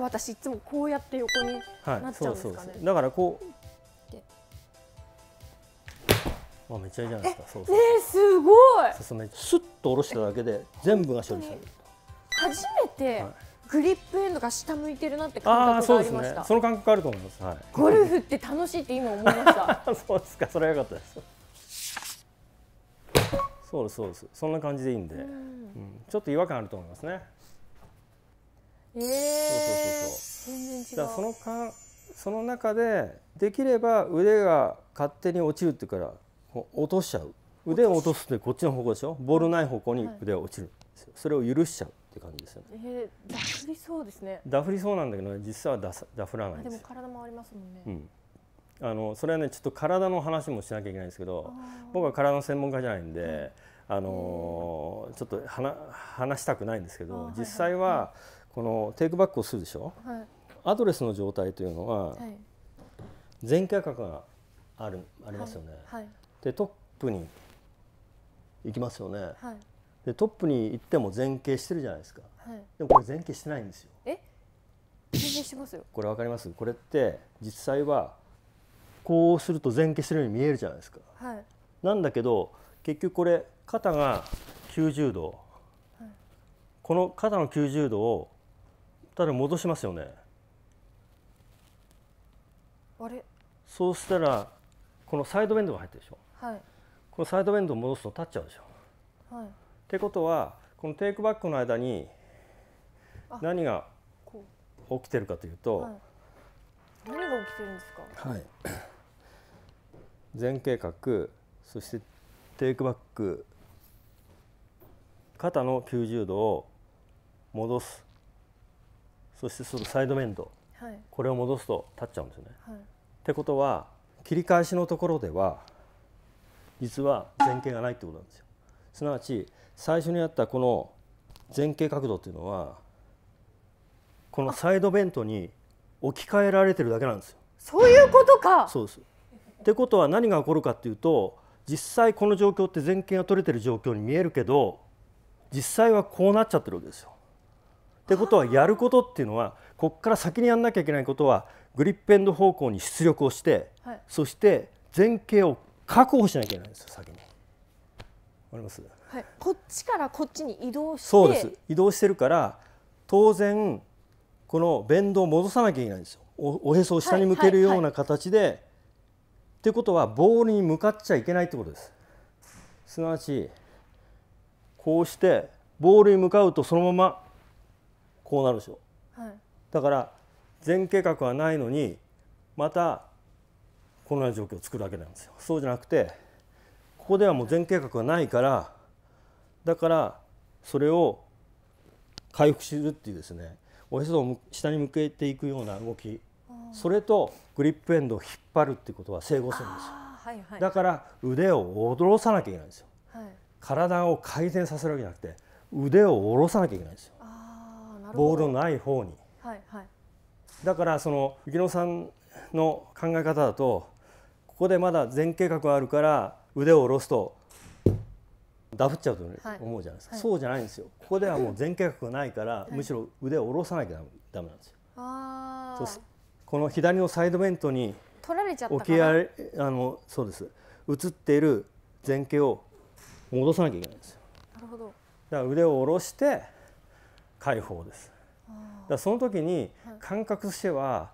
ら私いつもこうやって横になっちゃうんですかね、はい、だからこうまあめっちゃいいじゃないですかそうそうねすごいすめスッと下ろしただけで全部が処理される初めて、グリップエンドが下向いてるなって感覚がありました。そね、その感覚あると思います。はい、ゴルフって楽しいって今思いました。そうですか、それは良かったです。そうですそうです。そんな感じでいいんで、ん、うん、ちょっと違和感あると思いますね。えそうそうそうだからそのかその中でできれば腕が勝手に落ちるっていうから落としちゃう腕を落とすってこっちの方向でしょボールない方向に腕が落ちる、はい、それを許しちゃうって感じですよね、えー、ダフりそうですねダフりそうなんだけど、実実はダフらないでも体もありますもんね、うんあのそれはねちょっと体の話もしなきゃいけないんですけど僕は体の専門家じゃないんで、あのちょっと話したくないんですけど、実際は、はいこのテイクバックをするでしょ、はい、アドレスの状態というのは、全価格があるありますよね、はいはい、でトップに行きますよね、でトップに行っても前傾してるじゃないですか、でもこれ前傾してないんですよえ前傾してますよこれわかりますこれって実際はこうすると前傾してるように見えるじゃないですか、なんだけど結局これ肩が90度、この肩の90度をたら戻しますよねあれそうしたらこのサイドベンドが入ってるでしょ、はい、このサイドベンドを戻すと立っちゃうでしょ、はい、ってことはこのテイクバックの間に何が起きてるかというと、はい、何が起きてるんですか、はい、前傾角そしてテイクバック肩の90度を戻すそしてそのサイドメンド、はい、これを戻すと立っちゃうんですよね。はい、ってことは切り返しのところでは実は前傾がないってことなんですよ。すなわち最初にやったこの前傾角度っていうのはこのサイドベントに置き換えられてるだけなんですよ。そういうことか。そうです。ってことは何が起こるかっていうと実際この状況って前傾が取れてる状況に見えるけど実際はこうなっちゃってるわけですよ。ってことはやることっていうのはここから先にやんなきゃいけないことはグリップエンド方向に出力をして、はい、そして前傾を確保しなきゃいけないんですよ先に。わかります、はい、こっちからこっちに移動してそうです移動してるから当然このベンドを戻さなきゃいけないんですよおへそを下に向けるような形で。はいはいはいということはボールに向かっちゃいけないってことです。すなわちこうしてボールに向かうとそのままこうなるでしょ、はい、だから全計画はないのにまたこのような状況を作るわけなんですよそうじゃなくてここではもう全計画がないからだからそれを回復するっていうですねおへそを下に向けていくような動きそれとグリップエンドを引っ張るっていうことは整合するんですよ、はいはい、だから腕を下ろさなきゃいけないんですよ、はい、体を改善させるわけじゃなくて腕を下ろさなきゃいけないんですよボールのない方に、はいはい、だからその雪乃さんの考え方だとここでまだ前傾角があるから腕を下ろすとダフっちゃうと思うじゃないですか、はいそうじゃないんですよここではもう前傾角がないから、はい、むしろ腕を下ろさなきゃダメなんですよ。あこの左のサイドベントに取られちゃったかあのそうです映っている前傾を戻さなきゃいけないんですよ。なるほどだから腕を下ろして解放です。だその時に感覚としては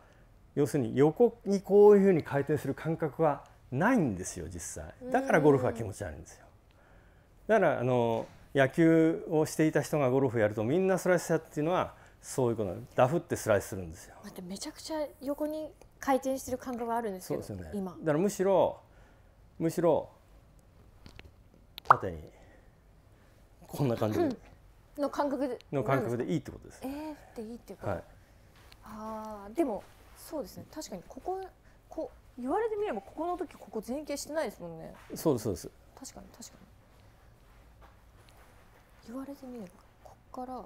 要するに横にこういうふうに回転する感覚はないんですよ実際だからゴルフは気持ち悪いんですよだからあの野球をしていた人がゴルフやるとみんなスライスしたっていうのはそういうことダフってスライスするんですよ待ってめちゃくちゃ横に回転してる感覚があるんですけどそうですよね今だからむしろむしろ縦にこんな感じで。の感覚での感覚でいいってことです。えー、でいいっていうか、はい、あでもそうですね確かにこここ言われてみればここの時ここ前傾してないですもんね。そうですそうです。確かに確かに。言われてみればここから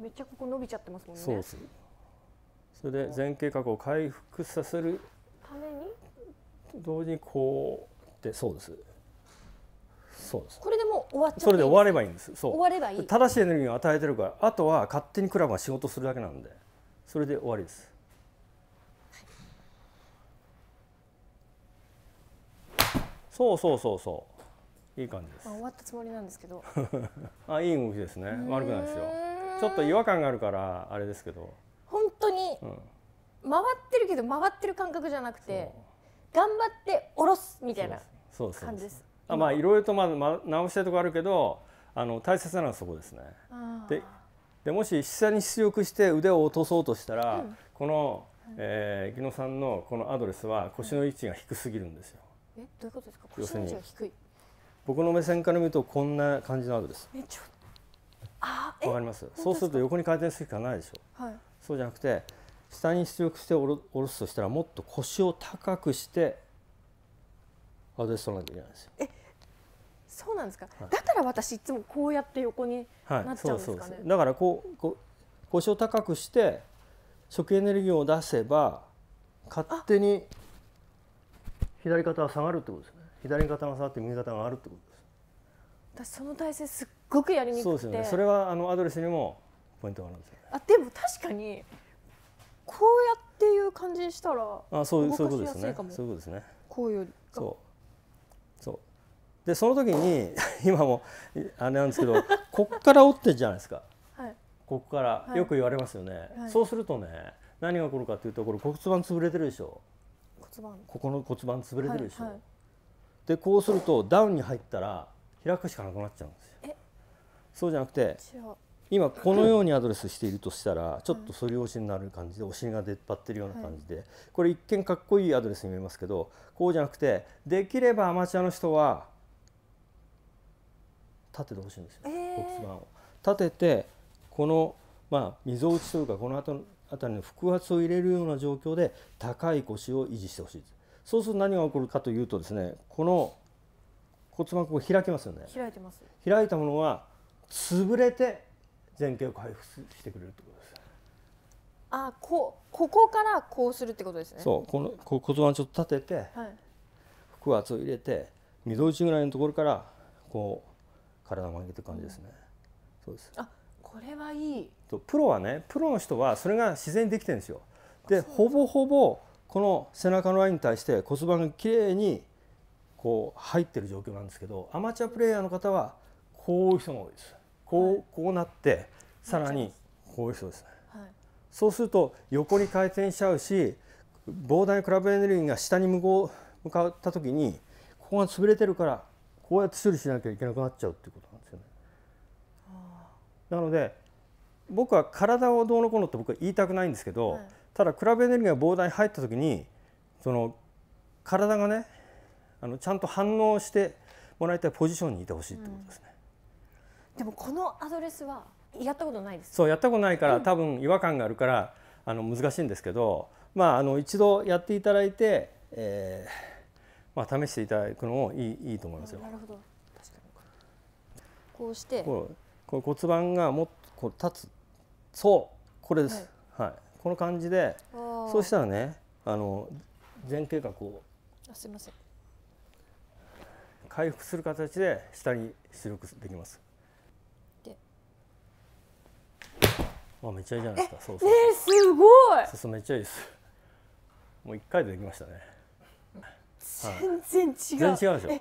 めっちゃここ伸びちゃってますもんね。そうです。それで前傾角を回復させるために同時にこうってそうです。そうですこれでもう終わっちゃそれで終わればいいんですそう終わればいい正しいエネルギーを与えてるからあとは勝手にクラブが仕事するだけなんでそれで終わりです、はい、そうそうそうそういい感じです、終わったつもりなんですけど あいい動きですね悪くないですよちょっと違和感があるからあれですけど本当に、うん、回ってるけど回ってる感覚じゃなくて頑張って下ろすみたいな感じですあまあいろいろとまあ直したいところあるけどあの大切なのはそこですね。ででもし下に出力して腕を落とそうとしたら、うん、この、えー、木野さんのこのアドレスは腰の位置が低すぎるんですよ。えどういうことですか腰の位置が低い僕の目線から見るとこんな感じのアドレス。えちょあわかりますそうすると横に回転するしかないでしょ、う、はい、そうじゃなくて下に出力して下ろすとしたらもっと腰を高くしてアドレスとらなきゃいけないんですよ。えそうなんですか、はい、だから私いつもこうやって横になっちゃうんですかね、はい、だからこうこう腰を高くして食エネルギーを出せば勝手に左肩は下がるってことですね左肩が下がって右肩が上がるってことです私その体勢すっごくやりにくくそうですよねそれはあのアドレスにもポイントがあるんですよ、ね、あでも確かにこうやっていう感じにしたらあそういうことですねそういうことですねこういうそうそうでその時に 今もあれなんですけど こっから折ってんじゃないですか、はい、こっから、はい、よく言われますよね、はい、そうするとね何が起こるかっていうとこれ骨盤潰れてるでしょ骨盤ここの骨盤潰れてるでしょ、はいはい、でこうするとダウンに入ったら開くしかなくなっちゃうんですよそうじゃなくて今このようにアドレスしているとしたら ちょっと反り腰になる感じでお尻が出っ張ってるような感じでこれ一見かっこいいアドレスに見えますけどこうじゃなくてできればアマチュアの人は立ててほしいんですよ、えー、骨盤を。立ててこの、まあ、溝ぞ打ちというかこの辺あたりの腹圧を入れるような状況で高い腰を維持してほしいです。そうすると何が起こるかというとですねこの骨盤ここ開きますよね開いてます開いたものは潰れて前傾を回復してくれるってことですあこここからこうするってことですねそうこのこ骨盤ちょっと立てて、はい、腹圧を入れて溝ぞ打ちぐらいのところからこう体を曲げて感じですね。そうですあこれはいいとプロはねプロの人はそれが自然にできてるんですよ。でほぼほぼこの背中のラインに対して骨盤が綺麗にこう入ってる状況なんですけどアマチュアプレーヤーの方はこういう人が多いです。こうはい、こうなってさらにこういう人ですね。はい、そうすると横に回転しちゃうし膨大なクラブエネルギーが下に向こう向かった時にここが潰れてるからこうやって処理しなきゃいけなくなっちゃうっていうことなんですよね。なので僕は体をどうのこうのって僕は言いたくないんですけど、はい、ただクラブエネルギーが膨大に入った時にその体がねあのちゃんと反応してもらいたいポジションにいてほしいってことですね、うん、でもこのアドレスはやったことないですそうやったことないから、うん、多分違和感があるからあの難しいんですけどまああの一度やっていただいて、えーまあ、試していただくのもいいいいと思いますよ。なるほど確かにこうしてこうこ骨盤がもっとこう立つそうこれです、はい、はい、この感じでそうしたらねあの前傾がこうあすいません回復する形で下に出力できます。であめっちゃいいじゃないですか。そうそうねすごい。そうそうめっちゃいいです。もう一回でできましたね。全然違う。全然違うでしょ。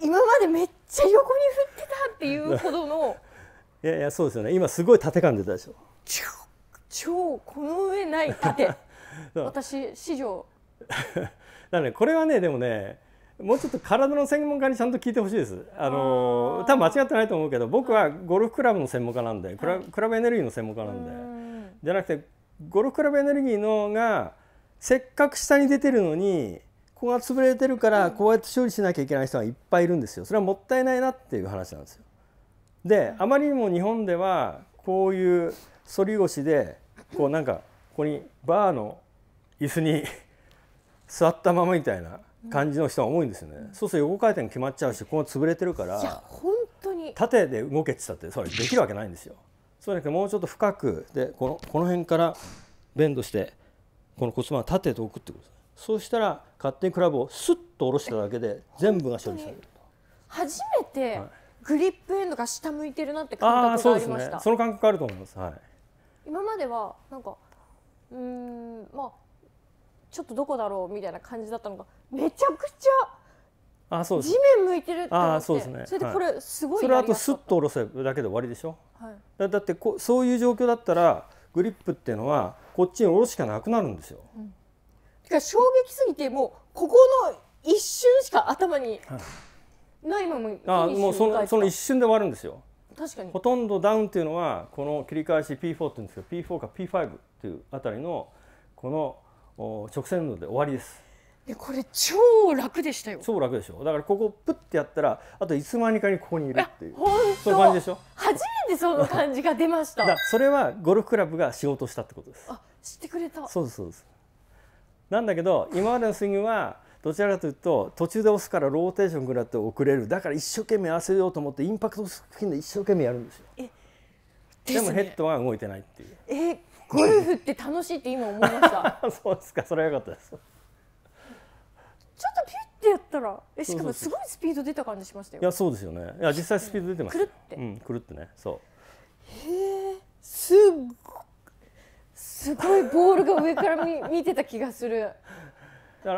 今までめっちゃ横に振ってたっていうほどの。いやいやそうですよね。今すごい縦感出たでしょ。超この上ない縦。私史上。だ ねこれはねでもね。もうちょっと体の専門家にちゃんと聞いてほしいです。あの多分間違ってないと思うけど僕はゴルフクラブの専門家なんで、クラクラブエネルギーの専門家なんでじゃなくてゴルフクラブエネルギーのがせっかく下に出てるのにここが潰れてるからこうやって修理しなきゃいけない人がいっぱいいるんですよそれはもったいないなっていう話なんですよ。であまりにも日本ではこういう反り腰でこうなんかここにバーの椅子に 座ったままみたいな感じの人が多いんですよね。そうすると横回転決まっちゃうしここが潰れてるから本当に縦で動けってたってそれできるわけないんですよ。そうじゃなくてもうちょっと深くでこのこの辺からベンドしてこの骨盤を縦で置くってことです。そうしたら勝手にクラブをスッと下ろしただけで全部が処理される初めてグリップエンドが下向いてるなって感覚がありました、そうですねその感覚あると思います、はい、今まではなんかうんまあちょっとどこだろうみたいな感じだったのがめちゃくちゃあそうです地面向いてるって思ってそそ,、ね、それでこれすごい、はい、それあとスッと下ろせるだけで終わりでしょ、はい、だってこそういう状況だったらグリップっていうのはこっちに下ろすしかなくなるんですよ、うんか衝撃すぎてもうここの一瞬しか頭にないままあもうそのその一瞬で終わるんですよ確かにほとんどダウンっていうのはこの切り返し P4 っていうんですけど P4 か P5 っていうあたりのこの直線運で終わりですでこれ超楽でしたよ超楽でしょだからここプッてやったらあといつまにかにここにいるっていうそういう感じでしょ初めてその感じが出ました だそれはゴルフクラブが仕事したってことですあ知ってくれたそうですそうですなんだけど今までのスイングはどちらかというと途中で押すからローテーション食らって遅れるだから一生懸命合わせようと思ってインパクト付近で一生懸命やるんですよ。ですね、でもヘッドは動いてないっていう。えゴルフって楽しいって今思いました。そうですかそれはよかったです。ちょっとピュってやったらえしかもすごいスピード出た感じしましたよ。いやそうですよね。いや実際スピード出てます。くるって。うんくるってねそう。へえ。すすごいボールが上から見見てた気がする。だか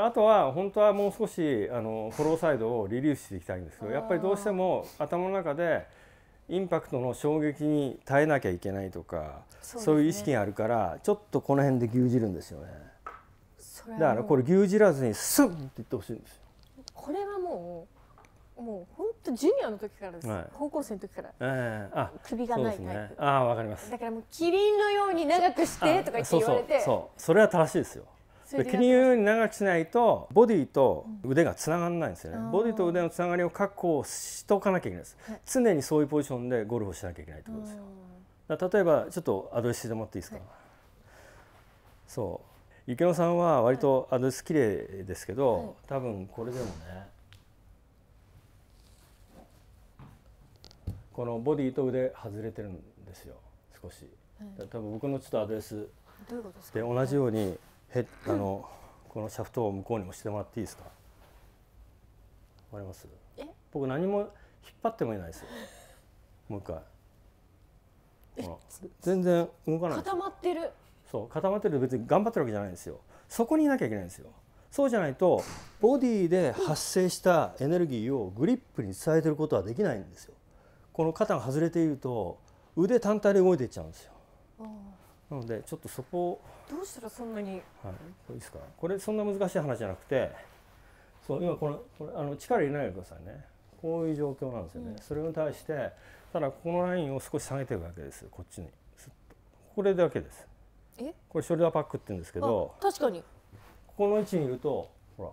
らあとは本当はもう少しあのフォローサイドをリリースしていきたいんですけどやっぱりどうしても頭の中でインパクトの衝撃に耐えなきゃいけないとかそう、ね,、いう意識があるからちょっとこの辺で牛耳るんですよねだからこれ牛耳らずにスンっていってほしいんですよこれはもうもう本当ジュニアの時からです、はい、高校生の時から、えー、あ首がないタイプ、ね、ああわかりますだからもうキリンのように長くしてとか言われてそうそれは正しいですよでキリンのように長くしないとボディと腕がつながらないんですよね、うん、ボディと腕のつながりを確保しておかなきゃいけないです、はい、常にそういうポジションでゴルフをしなきゃいけないってことですよ、うん、例えばちょっとアドレスしてもらっていいですか、はい、そう池野さんは割とアドレス綺麗ですけど、多分これでもねこのボディと腕外れてるんですよ少し、うん、多分僕のちょっとアドレスで同じようにヘッあのこのシャフトを向こうに押してもらっていいですかわかりますえ僕何も引っ張ってもいないですよもう一回全然動かない固まってるそう固まってる別に頑張ってるわけじゃないんですよそこにいなきゃいけないんですよそうじゃないとボディで発生したエネルギーをグリップに伝えてることはできないんですよこの肩が外れていると腕単体で動いていっちゃうんですよなのでちょっとそこどうしたらそんなに、はい、これですかこれそんな難しい話じゃなくてそう今このこれあの力入れないでくださいねこういう状況なんですよね、うん、それに対してただここのラインを少し下げていくわけですこっちにこれだけですえこれショルダーパックって言うんですけど確かにここの位置にいるとほ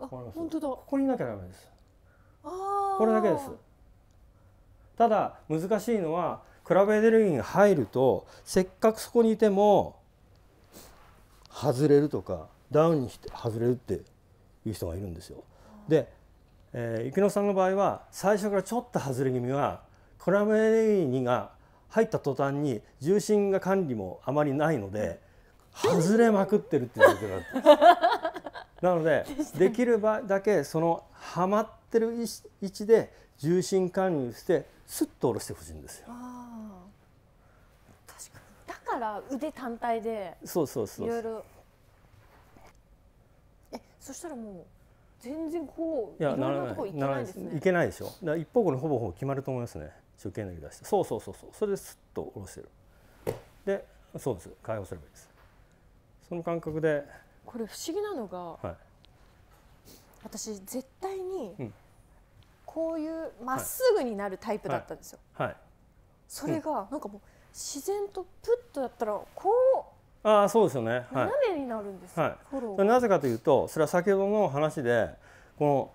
らあ本当だここにいなきゃダメですこれだけですただ難しいのはクラブエネルギーが入るとせっかくそこにいても外れるとかダウンに外れるっていう人がいるんですよ。で、えー、池野さんの場合は最初からちょっと外れ気味はクラブエネルギーが入った途端に重心が管理もあまりないので外れまくってるっていう状況なんです。なのでできるだけそのはまってる位置で重心管理してスッと下ろしてほしいんですよ。確かにだから腕単体でそうそうそういろいろえそしたらもう全然こういやならないけないですねいけないでしょだ一方向にほぼほぼ決まると思いますね初見の出してそうそうそうそうそれでスッと下ろしてるでそうです解放すればいいですその感覚でこれ不思議なのが、はい、私絶対に、うんこういうまっすぐになるタイプだったんですよ。はい、はい、それがなんかもう自然とプッとやったらこうああそうですよね、はい、斜めになるんですよ、はい、なぜかというとそれは先ほどの話でこの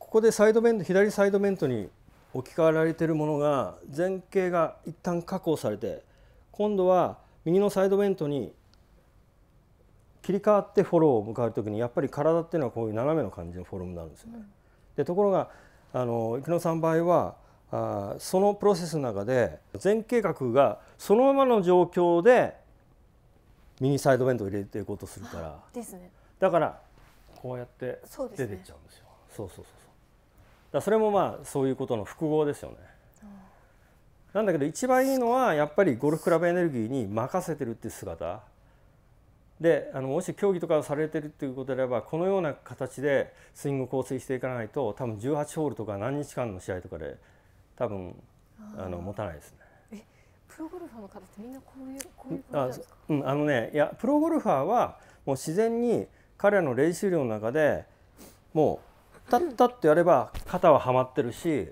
ここでサイドベント左サイドベントに置き換えられているものが前傾が一旦確保されて今度は右のサイドベントに切り替わってフォローを迎える時にやっぱり体っていうのはこういう斜めの感じのフォルムになるんですよね。うんでところがあの生野さんの場合はあそのプロセスの中で全計画がそのままの状況で右サイドベントを入れていこうとするから、ね、だからこうやって出てっちゃうんですよ。そう、そうそうそうだそれもまあそういうことの複合ですよね。なんだけど一番いいのはやっぱりゴルフクラブエネルギーに任せてるっていう姿であのもし競技とかをされてるっていうことであればこのような形でスイング構成していかないと多分18ホールとか何日間の試合とかで多分あの持たないですね。えプロゴルファーの方ってみんなこういうこういう感じですかあ、うん、あのねいやプロゴルファーはもう自然に彼らの練習量の中でもうタッタッとやれば肩ははまってるし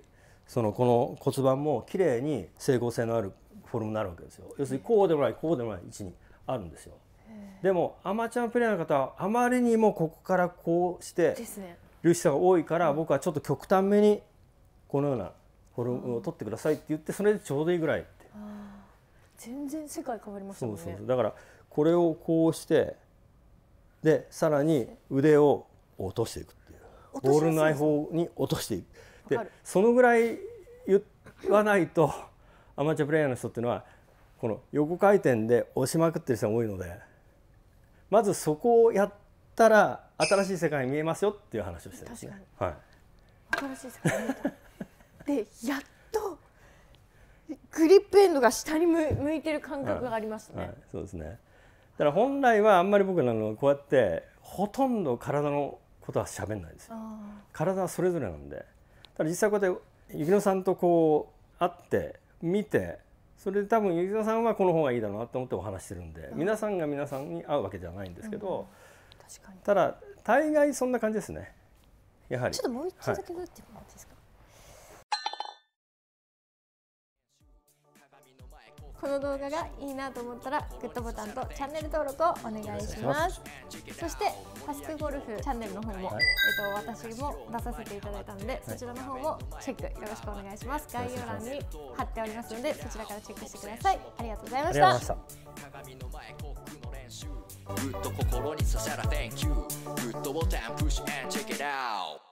そのこの骨盤も綺麗に整合性のあるフォルムになるわけですよ。要するにこうでもないこうでもない位置にあるんですよ。でもアマチュアプレーヤーの方はあまりにもここからこうしてる人が多いから、僕はちょっと極端めにこのようなフォルムを取ってくださいって言ってそれでちょうどいいぐらいって全然世界変わりましたねそうそうだからこれをこうしてでさらに腕を落としていくっていうボールの内方に落としていくでそのぐらい言わないとアマチュアプレーヤーの人っていうのはこの横回転で押しまくってる人が多いので。まずそこをやったら新しい世界見えますよっていう話をしてるんです新しい世界見でやっとグリップエンドが下に向いてる感覚がありますね。はいはい、そうですねだから本来はあんまり僕らのこうやってほとんど体のことはしゃべんないですよ。体はそれぞれなんで。ただ実際こうやって雪乃さんとこう会って見てそれで多分ユーさんはこの方がいいだろうなと思ってお話してるんで皆さんが皆さんに会うわけじゃないんですけど、うん、ただ大概そんな感じですねやはりちょっともう一度だけなってもらっていいですか、はいこの動画がいいなと思ったらグッドボタンとチャンネル登録をお願いしますそしてタスクゴルフチャンネルの方も、はい、えっと、私も出させていただいたので、はい、そちらの方もチェックよろしくお願いします概要欄に貼っておりますのでそちらからチェックしてくださいありがとうございましたグッド心に刺さら Thank you グッドボタン Push and check it out